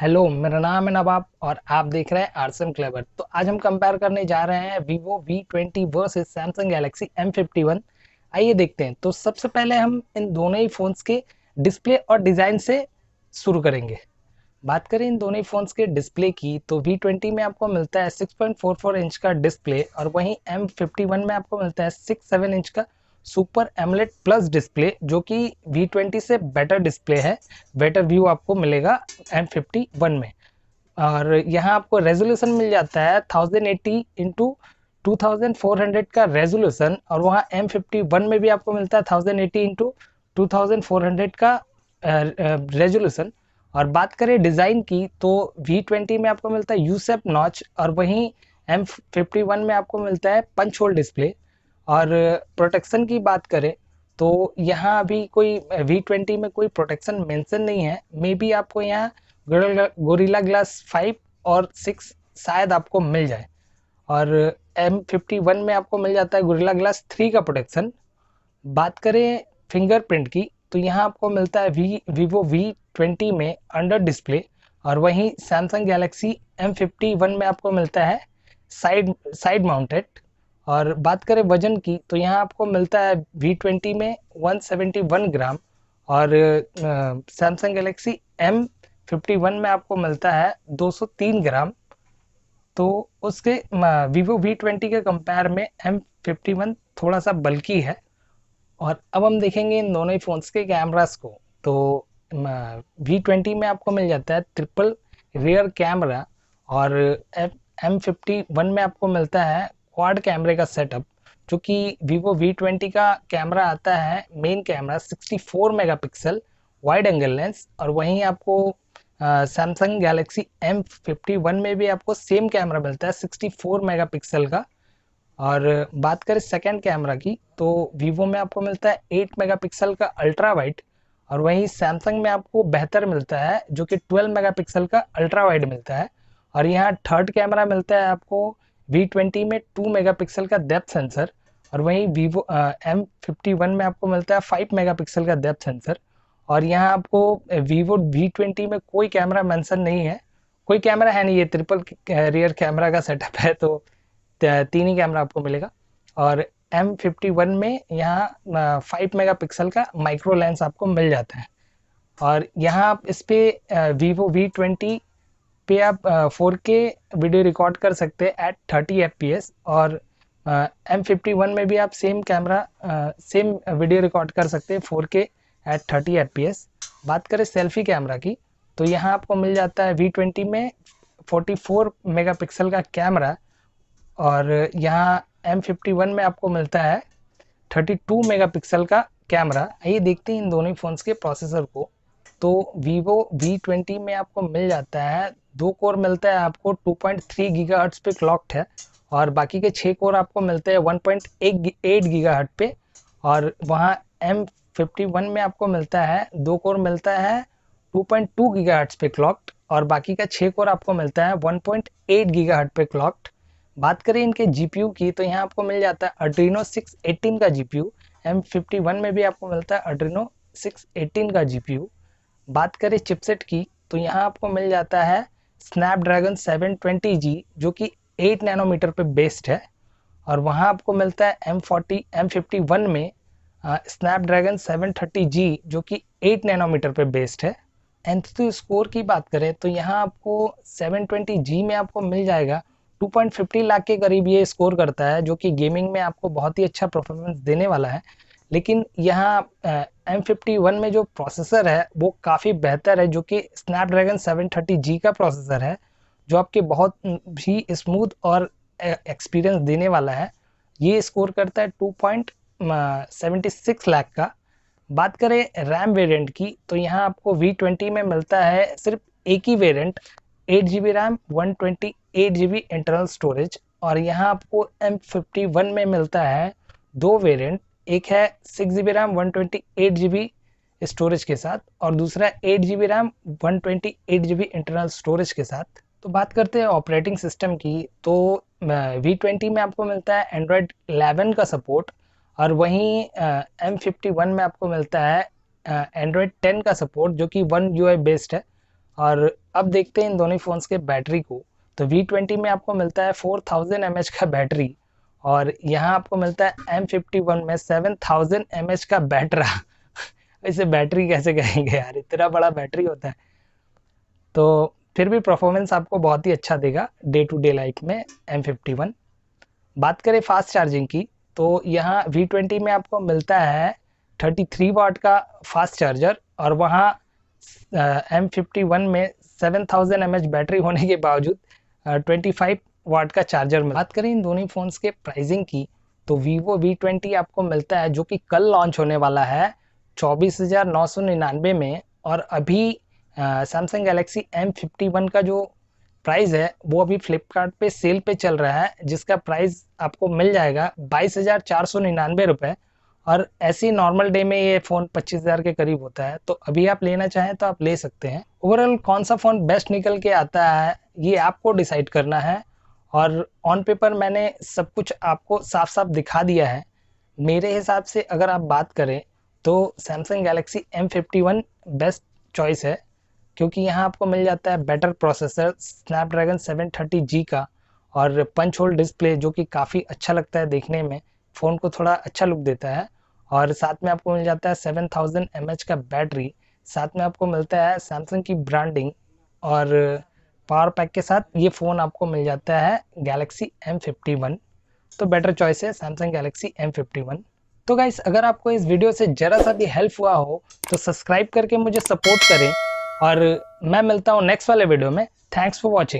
hello मेरा नाम है नवाब और आप देख रहे हैं आरसम क्लेवर तो आज हम कंपेयर करने जा रहे हैं Vivo V twenty versus Samsung Galaxy M fifty one आइए देखते हैं तो सबसे पहले हम इन दोनों ही फ़ोन्स के डिस्प्ले और डिज़ाइन से शुरू करेंगे बात करें इन दोनों ही फ़ोन्स के डिस्प्ले की तो वी ट्वेंटी में आपको मिलता है six point four four inch का डिस्प्ले और वहीं एम फिफ्टी वन में आपको मिलता है सिक्स सेवन इंच का सुपर एमलेट प्लस डिस्प्ले जो कि V20 से बेटर डिस्प्ले है बेटर व्यू आपको मिलेगा M51 में और यहाँ आपको रेजोल्यूशन मिल जाता है थाउजेंड एट्टी इंटू हंड्रेड का रेजोल्यूशन और वहाँ M51 में भी आपको मिलता है थाउजेंड एट्टी इंटू हंड्रेड का रेजोल्यूशन और बात करें डिज़ाइन की तो V20 में आपको मिलता है यूसेप नॉच और वहीं M51 में आपको मिलता है पंच होल डिस्प्ले और प्रोटेक्शन की बात करें तो यहाँ अभी कोई वी ट्वेंटी में कोई प्रोटेक्शन मेंशन नहीं है मे बी आपको यहाँ गोरिल्ला ग्लास फाइव और सिक्स शायद आपको मिल जाए और एम फिफ्टी वन में आपको मिल जाता है गोरिल्ला ग्लास थ्री का प्रोटेक्शन बात करें फिंगरप्रिंट की तो यहाँ आपको मिलता है वी वीवो वी ट्वेंटी में अंडर डिस्प्ले और वहीं Samsung Galaxy M fifty one में आपको मिलता है साइड साइड माउंटेड और बात करें वजन की तो यहाँ आपको मिलता है वी ट्वेंटी में 171 ग्राम और सैमसंग गलेक्सी एम 51 में आपको मिलता है 203 ग्राम तो उसके वीवो वी ट्वेंटी के कंपेयर में एम फिफ्टी वन थोड़ा सा बल्कि है और अब हम देखेंगे इन दोनों ही फ़ोन्स के कैमरास को तो वी ट्वेंटी में आपको मिल जाता है ट्रिपल रियर कैमरा और एम फिफ्टी वन में आपको मिलता है क्वाड कैमरे का सेटअप जो कि वीवो वी ट्वेंटी का कैमरा आता है main camera 64 megapixel wide angle lens और वहीं आपको Samsung Galaxy M fifty one में भी आपको सेम कैमरा मिलता है 64 मेगापिक्सल का और बात करें सेकेंड कैमरा की तो वीवो में आपको मिलता है 8 मेगापिक्सल का अल्ट्रा वाइड और वहीं सैमसंग में आपको बेहतर मिलता है जो कि 12 मेगापिक्सल का अल्ट्रा वाइड मिलता है और यहाँ थर्ड कैमरा मिलता है आपको V20 में 2 मेगापिक्सल का डेप्थ सेंसर और वहीं वीवो एम फिफ्टी में आपको मिलता है 5 मेगापिक्सल का डेप्थ सेंसर और यहाँ आपको वीवो वी ट्वेंटी में कोई कैमरा मैंसन नहीं है कोई कैमरा है नहीं ये ट्रिपल रियर कैमरा का सेटअप है तो तीन ही कैमरा आपको मिलेगा और एम फिफ्टी वन में यहाँ फाइव मेगा पिक्सल का माइक्रो लेंस आपको मिल जाता है और यहाँ आप इस पर वीवो वी ट्वेंटी पे आप फोर के वीडियो रिकॉर्ड कर सकते हैं at thirty F P S और एम फिफ्टी वन में भी आप same camera same video record कर सकते हैं four K at thirty F P S बात करें सेल्फी कैमरा की तो यहाँ आपको मिल जाता है वी ट्वेंटी में फोर्टी फोर मेगा पिक्सल का कैमरा और यहाँ एम फिफ्टी वन में आपको मिलता है थर्टी टू मेगा पिक्सल का कैमरा ये देखते हैं इन दोनों फ़ोन्स के प्रोसेसर को तो वीवो वी ट्वेंटी में आपको मिल जाता है दो कोर मिलता है आपको 2.3 पॉइंट गीगाहर्ट्ज पे क्लॉक्ड है और बाकी के छः कोर आपको मिलते हैं 1.8 पॉइंट हट पे और वहाँ M51 में आपको मिलता है दो कोर मिलता है 2.2 पॉइंट हट्स पे क्लॉक्ड और बाकी का छः कोर आपको मिलता है 1.8 पॉइंट हट पे क्लॉक्ड बात करें इनके जीपीयू की तो यहाँ आपको मिल जाता है अड्रीनो एटीन का फिफ्टी वन में भी आपको मिलता है अड्रीनो एटीन का यू बात करें चिपसेट की तो यहाँ आपको मिल जाता है स्नैपड्रैगन 720G जो कि 8 नैनोमीटर पे बेस्ड है और वहाँ आपको मिलता है M40 M51 में स्नैपड्रैगन 730G जो कि 8 नैनोमीटर पे बेस्ड है एंथ स्कोर तो की बात करें तो यहाँ आपको 720G में आपको मिल जाएगा 2.50 लाख के करीब ये स्कोर करता है जो कि गेमिंग में आपको बहुत ही अच्छा परफॉर्मेंस देने वाला है लेकिन यहाँ एम फिफ्टी वन में जो प्रोसेसर है वो काफ़ी बेहतर है जो कि स्नैपड्रैगन सेवन थर्टी जी का प्रोसेसर है जो आपके बहुत ही स्मूथ और एक्सपीरियंस देने वाला है ये स्कोर करता है two point seventy six lakh का बात करें रैम वेरिएंट की तो यहाँ आपको वी ट्वेंटी में मिलता है सिर्फ एक ही variant eight G B RAM one twenty eight G B internal storage और यहाँ आपको एम फिफ्टी वन में मिलता है दो वेरिएंट एक है six G B RAM one twenty eight G B storage के साथ और दूसरा eight G B RAM one twenty eight G B internal storage के साथ तो बात करते हैं ऑपरेटिंग सिस्टम की तो वी ट्वेंटी में आपको मिलता है एंड्रॉयड एलेवन का सपोर्ट और वहीं एम फिफ्टी वन में आपको मिलता है एंड्रॉयड टेन का सपोर्ट जो कि वन यू आई बेस्ड है और अब देखते हैं इन दोनों फ़ोन्स के बैटरी को तो वी ट्वेंटी में आपको मिलता है फोर थाउजेंड एम एच का बैटरी और यहाँ आपको मिलता है M51 में 7000 थाउजेंड का बैटरा इसे बैटरी कैसे कहेंगे यार इतना बड़ा बैटरी होता है तो फिर भी परफॉर्मेंस आपको बहुत ही अच्छा देगा डे टू डे लाइफ में M51 बात करें फास्ट चार्जिंग की तो यहाँ V20 में आपको मिलता है 33 वाट का फास्ट चार्जर और वहाँ एम uh, में 7000 थाउजेंड बैटरी होने के बावजूद ट्वेंटी uh, वाट का चार्जर मिला बात करें इन दोनों फ़ोन्स के प्राइसिंग की तो वीवो वी ट्वेंटी आपको मिलता है जो कि कल लॉन्च होने वाला है चौबीस हज़ार नौ सौ निन्यानवे में और अभी Samsung Galaxy M fifty one का जो प्राइस है वो अभी फ्लिपकार्ट पे सेल पे चल रहा है जिसका प्राइस आपको मिल जाएगा बाईस हज़ार चार सौ निन्यानवे रुपए और ऐसी नॉर्मल डे में ये फ़ोन पच्चीस हज़ार के करीब होता है तो अभी आप लेना चाहें तो आप ले सकते हैं ओवरऑल कौन सा फ़ोन बेस्ट निकल के आता है ये आपको डिसाइड करना है और ऑन पेपर मैंने सब कुछ आपको साफ साफ दिखा दिया है मेरे हिसाब से अगर आप बात करें तो Samsung Galaxy M fifty one best choice है क्योंकि यहाँ आपको मिल जाता है बेटर प्रोसेसर स्नैपड्रैगन 730G का और पंच होल डिस्प्ले जो कि काफ़ी अच्छा लगता है देखने में फ़ोन को थोड़ा अच्छा लुक देता है और साथ में आपको मिल जाता है 7000 थाउजेंड का बैटरी साथ में आपको मिलता है सैमसंग की ब्रांडिंग और पावर पैक के साथ ये फ़ोन आपको मिल जाता है गैलेक्सी एम फिफ्टी वन तो बेटर चॉइस है Samsung Galaxy M fifty one तो गाइस अगर आपको इस वीडियो से ज़रा सा भी हेल्प हुआ हो तो सब्सक्राइब करके मुझे सपोर्ट करें और मैं मिलता हूँ नेक्स्ट वाले वीडियो में थैंक्स फॉर वॉचिंग